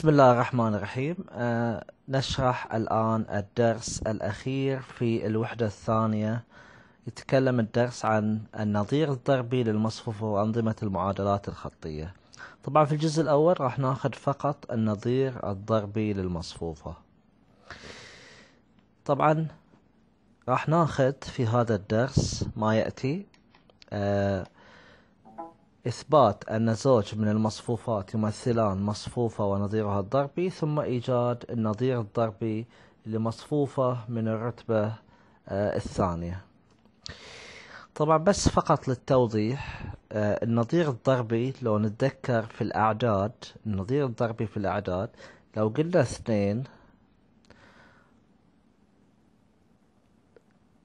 بسم الله الرحمن الرحيم أه نشرح الآن الدرس الأخير في الوحدة الثانية يتكلم الدرس عن النظير الضربي للمصفوفة وأنظمة المعادلات الخطية طبعا في الجزء الأول راح ناخذ فقط النظير الضربي للمصفوفة طبعا راح ناخذ في هذا الدرس ما يأتي أه إثبات أن زوج من المصفوفات يمثلان مصفوفة ونظيرها الضربي ثم إيجاد النظير الضربي لمصفوفة من الرتبة آه، الثانية طبعا بس فقط للتوضيح آه، النظير الضربي لو نتذكر في الأعداد النظير الضربي في الأعداد لو قلنا اثنين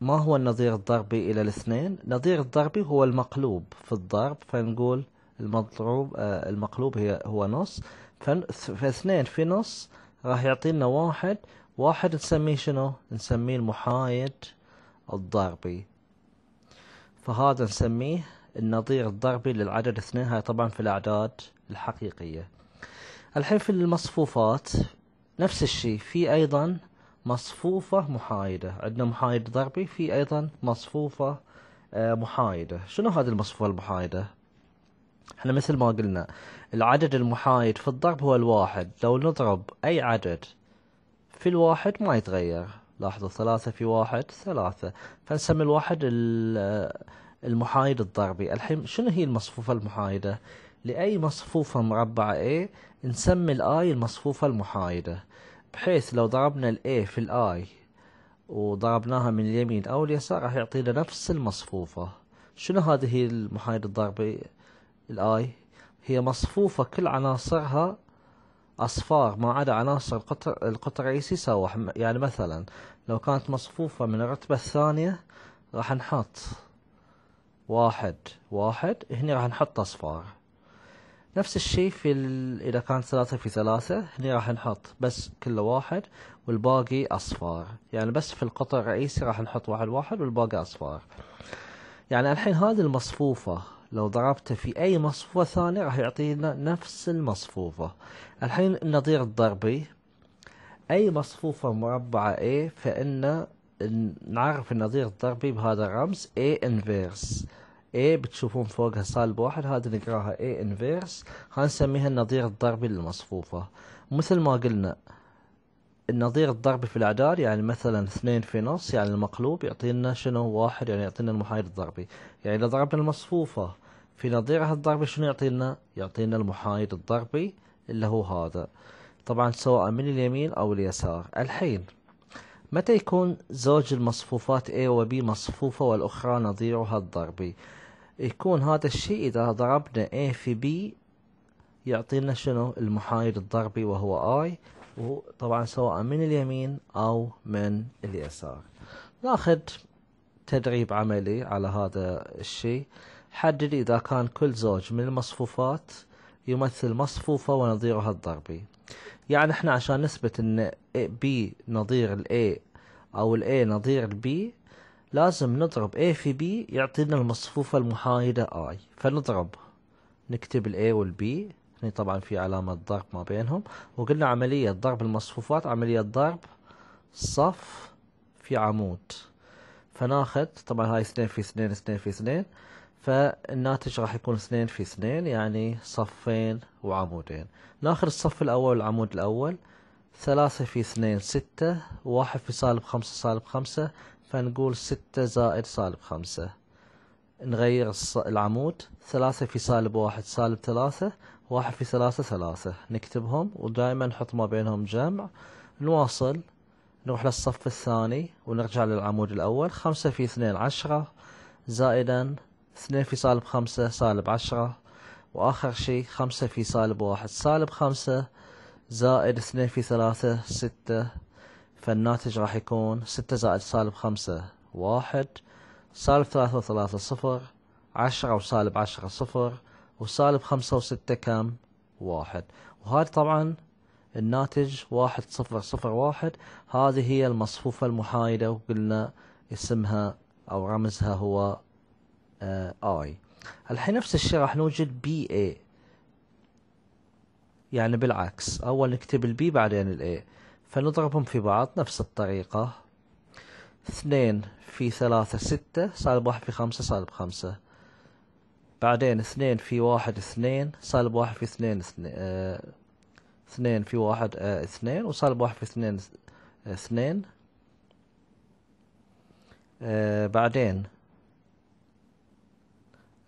ما هو النظير الضربي إلى الاثنين؟ النظير الضربي هو المقلوب في الضرب فنقول المضروب آه، المقلوب هي هو نص فاثنين في نص راح يعطينا واحد واحد نسميه شنو؟ نسميه المحايد الضربي فهذا نسميه النظير الضربي للعدد اثنين هاي طبعا في الأعداد الحقيقية الحين في المصفوفات نفس الشيء في أيضا مصفوفة محايدة عندنا محايد ضربي في أيضا مصفوفة آه، محايدة شنو هذه المصفوفة المحايدة احنا مثل ما قلنا العدد المحايد في الضرب هو الواحد لو نضرب أي عدد في الواحد ما يتغير لاحظوا ثلاثة في واحد ثلاثة فنسمي الواحد آه، المحايد الضربي الحين شنو هي المصفوفة المحايدة لأي مصفوفة مربعة A نسمي الآي المصفوفة المحايدة بحيث لو ضربنا ال A في ال I وضربناها من اليمين أو اليسار راح يعطينا نفس المصفوفة شنو هذه المحايد الضربي ال I هي مصفوفة كل عناصرها أصفار ما عدا عناصر القطر, القطر الرئيسي سوا يعني مثلا لو كانت مصفوفة من الرتبة الثانية راح نحط واحد واحد هنا راح نحط أصفار نفس الشيء في ال... اذا كان ثلاثة في ثلاثة هنا راح نحط بس كل واحد والباقي اصفار يعني بس في القطع الرئيسي راح نحط واحد واحد والباقي اصفار يعني الحين هذه المصفوفة لو ضربته في اي مصفوفة ثانية راح يعطينا نفس المصفوفة الحين النظير الضربي اي مصفوفة مربعة A فان نعرف النظير الضربي بهذا الرمز A inverse A بتشوفون فوقها سالب واحد هذه نقراها A انفيرس هنسميها النظير الضربي للمصفوفة مثل ما قلنا النظير الضربي في الأعداد يعني مثلا اثنين في نص يعني المقلوب يعطينا شنو واحد يعني يعطينا المحايد الضربي يعني إذا ضربنا المصفوفة في نظيرها الضربي شنو يعطينا يعطينا المحايد الضربي اللي هو هذا طبعا سواء من اليمين أو اليسار الحين متى يكون زوج المصفوفات A و B مصفوفة والأخرى نظيرها الضربي يكون هذا الشيء إذا ضربنا A في B يعطينا شنو المحايد الضربي وهو I وطبعا سواء من اليمين أو من اليسار ناخذ تدريب عملي على هذا الشيء حدد إذا كان كل زوج من المصفوفات يمثل مصفوفة ونظيرها الضربي يعني احنا عشان نثبت ان B نظير ال A او ال A نظير ال B لازم نضرب A في B يعطينا المصفوفة المحايدة I فنضرب نكتب ال A وال B هنا طبعا في علامة ضرب ما بينهم وقلنا عملية ضرب المصفوفات عملية ضرب صف في عمود فناخذ طبعا هاي اثنين في اثنين اثنين في اثنين فالناتج راح يكون اثنين في اثنين يعني صفين وعمودين ناخذ الصف الأول والعمود الأول ثلاثة في اثنين ستة واحد في سالب خمسة سالب خمسة فنقول ستة زائد سالب خمسة نغير العمود ثلاثة في سالب واحد سالب ثلاثة واحد في ثلاثة ثلاثة نكتبهم ودائما نحط ما بينهم جمع نواصل نروح للصف الثاني ونرجع للعمود الأول خمسة في اثنين عشرة زائدا اثنين في سالب خمسة سالب عشرة وآخر شيء خمسة في سالب واحد سالب خمسة زائد اثنين في ثلاثة ستة فالناتج راح يكون ستة زائد سالب خمسة واحد سالب ثلاثة وثلاثة صفر عشرة وسالب عشرة صفر وسالب خمسة وستة كم واحد وهذا طبعا الناتج واحد صفر صفر واحد هذه هي المصفوفة المحايدة وقلنا اسمها أو رمزها هو آي آه، الحين نفس الشيء راح نوجد بي اي يعني بالعكس أول نكتب البي بعدين الاي فنضربهم في بعض نفس الطريقة اثنين في ثلاثة ستة سالب واحد في خمسة سالب خمسة بعدين اثنين في واحد اثنين سالب واحد في اثنين اثنين, آه، اثنين في واحد آه، اثنين وسالب واحد في اثنين اثنين آه، بعدين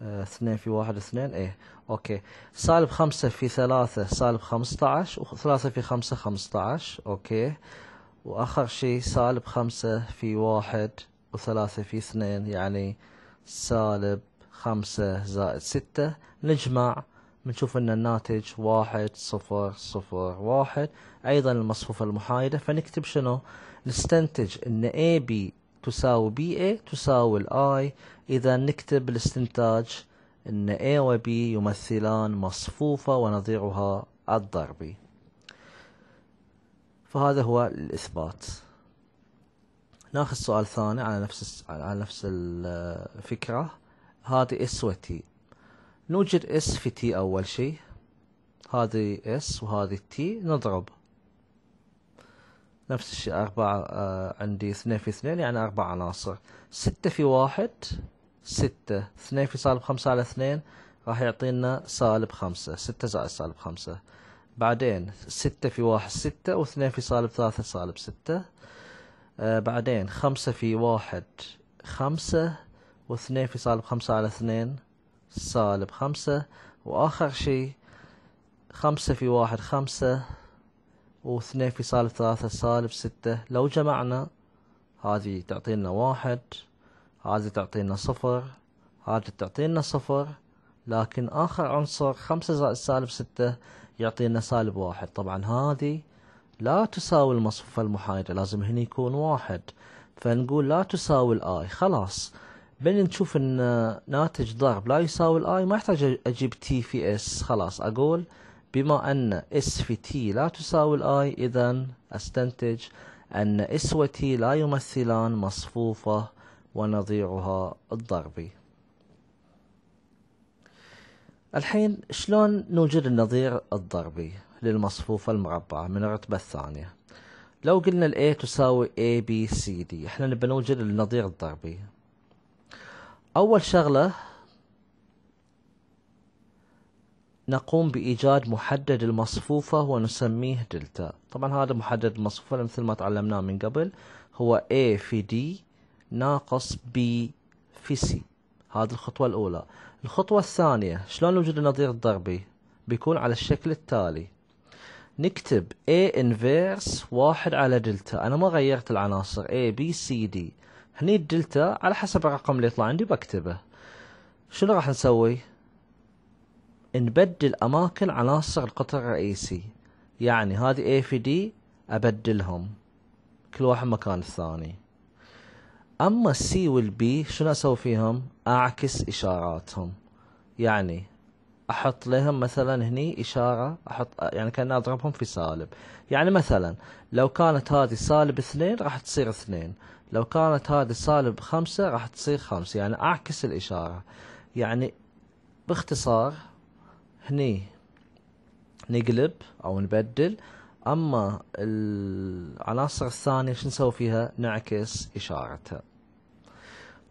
اثنين في واحد اثنين ايه اوكي سالب خمسة في ثلاثة سالب خمسة عشر وثلاثة في خمسة خمسة عشر اوكي واخر شي سالب خمسة في واحد وثلاثة في اثنين يعني سالب خمسة زائد ستة نجمع بنشوف ان الناتج واحد صفر صفر واحد ايضا المصفوفة المحايدة فنكتب شنو نستنتج ان اي بي تساوي اي تساوي الاي اذا نكتب الاستنتاج أن A و B يمثلان مصفوفة ونظيرها الضربي فهذا هو الإثبات ناخذ سؤال ثاني على نفس على نفس الفكرة هذه اس و تي نوجد اس في تي أول شيء هذه اس وهذه تي نضرب نفس الشيء أربعة آه، عندي اثنين في اثنين يعني أربع عناصر ستة في واحد ستة اثنين في صالب خمسة على اثنين راح يعطينا سالب خمسة ستة زائد سالب خمسة بعدين ستة في واحد ستة واثنين في سالب ثلاثة سالب ستة آه، بعدين خمسة في واحد خمسة واثنين في سالب خمسة على اثنين سالب خمسة وآخر شي خمسة في واحد خمسة واثنين في سالب ثلاثة سالب ستة لو جمعنا هذه تعطينا واحد هذه تعطينا صفر هذه تعطينا صفر لكن آخر عنصر خمسة زائد سالب ستة يعطينا سالب واحد طبعا هذه لا تساوي المصفوفة المحايدة لازم هنا يكون واحد فنقول لا تساوي الاي خلاص بين نشوف ان ناتج ضرب لا يساوي الاي ما يحتاج اجيب تي في اس خلاص اقول بما ان اس في تي لا تساوي الاي اذا استنتج ان اس وتي لا يمثلان مصفوفة ونظيرها الضربي الحين شلون نوجد النظير الضربي للمصفوفة المربعة من الرتبة الثانية لو قلنا الـ A تساوي A B C D احنا نبي نوجد النظير الضربي أول شغلة نقوم بإيجاد محدد المصفوفة ونسميه دلتا طبعا هذا محدد المصفوفة مثل ما تعلمناه من قبل هو A في D ناقص بي في سي هذه الخطوة الأولى الخطوة الثانية شلون نوجد النظير الضربي بيكون على الشكل التالي نكتب A inverse واحد على دلتا أنا ما غيرت العناصر A B C D هني الدلتا على حسب الرقم اللي يطلع عندي بكتبه شنو راح نسوي نبدل أماكن عناصر القطر الرئيسي يعني هذه A في D أبدلهم كل واحد مكان الثاني اما السي والبي شنو اسوي فيهم اعكس اشاراتهم يعني احط لهم مثلا هني اشاره احط يعني كان اضربهم في سالب يعني مثلا لو كانت هذه سالب اثنين راح تصير اثنين لو كانت هذه سالب خمسة راح تصير خمسة يعني اعكس الاشاره يعني باختصار هني نقلب او نبدل اما العناصر الثانيه شو نسوي فيها نعكس اشارتها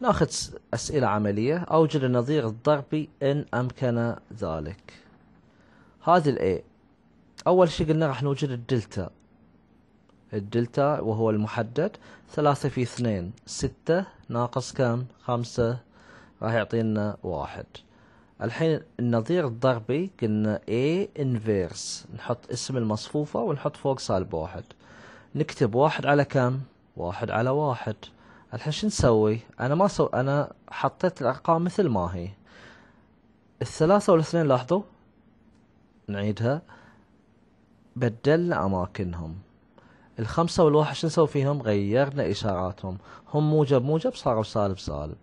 ناخذ اسئله عمليه اوجد النظير الضربي ان امكن ذلك هذه الاي اول شيء قلنا راح نوجد الدلتا الدلتا وهو المحدد ثلاثة في اثنين ستة ناقص كم خمسة راح يعطينا واحد الحين النظير الضربي قلنا A inverse نحط اسم المصفوفة ونحط فوق سالب واحد نكتب واحد على كم واحد على واحد الحين شو نسوي انا ما سو انا حطيت الارقام مثل ما هي الثلاثة والاثنين لاحظوا نعيدها بدلنا اماكنهم الخمسة والواحد شو نسوي فيهم غيرنا اشاراتهم هم موجب موجب صاروا سالب سالب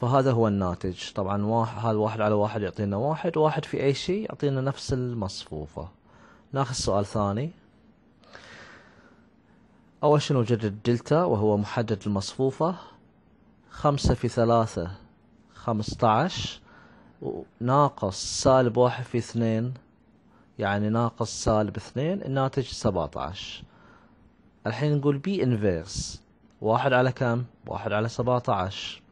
فهذا هو الناتج طبعا واحد هذا واحد على واحد يعطينا واحد واحد في أي شيء يعطينا نفس المصفوفة ناخذ سؤال ثاني أول شيء نوجد دلتا وهو محدد المصفوفة خمسة في ثلاثة خمسطعش ناقص سالب واحد في اثنين يعني ناقص سالب اثنين الناتج عشر الحين نقول بي انفيرس واحد على كم؟ واحد على عشر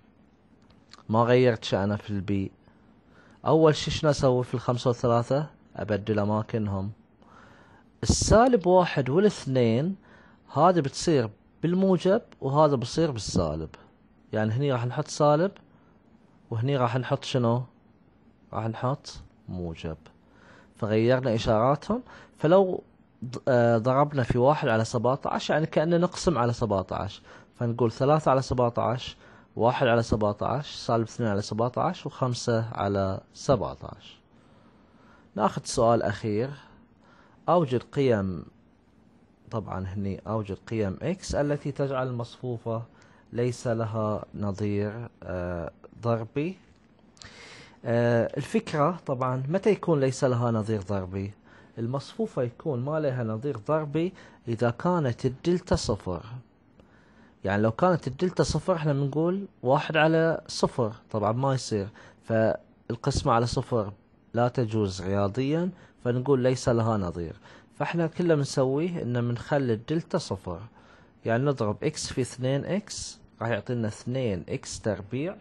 ما غيرتش أنا في البي أول شي شنو أسوي في الخمسة وثلاثة أبدل أماكنهم السالب واحد والاثنين هذا بتصير بالموجب وهذا بصير بالسالب يعني هني راح نحط سالب وهني راح نحط شنو راح نحط موجب فغيرنا إشاراتهم فلو آه، ضربنا في واحد على سبعة عشر يعني كأنه نقسم على سبعة عشر فنقول ثلاثة على سبعة عشر واحد على سبعة عشر سالب اثنين على سبعة عشر وخمسة على سبعة عشر ناخذ سؤال أخير أوجد قيم طبعا هني أوجد قيم x التي تجعل المصفوفة ليس لها نظير آه، ضربي آه، الفكرة طبعا متى يكون ليس لها نظير ضربي المصفوفة يكون ما لها نظير ضربي إذا كانت الدلتا صفر يعني لو كانت الدلتا صفر احنا بنقول واحد على صفر طبعا ما يصير فالقسمة على صفر لا تجوز رياضيا فنقول ليس لها نظير فاحنا كلنا بنسويه ان بنخلي الدلتا صفر يعني نضرب اكس في اثنين اكس راح يعطينا اثنين اكس تربيع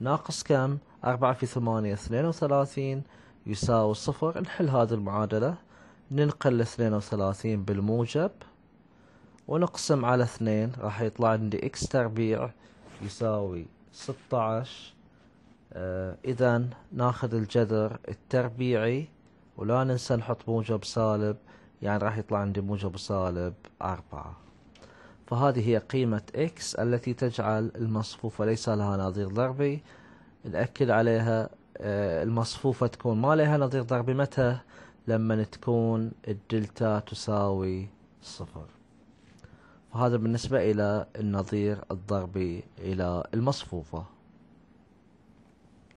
ناقص كم اربعة في ثمانية اثنين وثلاثين يساوي صفر نحل هذه المعادلة ننقل اثنين وثلاثين بالموجب ونقسم على اثنين راح يطلع عندي اكس تربيع يساوي ستة عشر آه، اذا ناخذ الجذر التربيعي ولا ننسى نحط موجب سالب يعني راح يطلع عندي موجب سالب أربعة فهذه هي قيمة x التي تجعل المصفوفة ليس لها نظير ضربي نأكد عليها آه، المصفوفة تكون ما لها نظير ضربي متى لما تكون الدلتا تساوي صفر وهذا بالنسبة إلى النظير الضربي إلى المصفوفة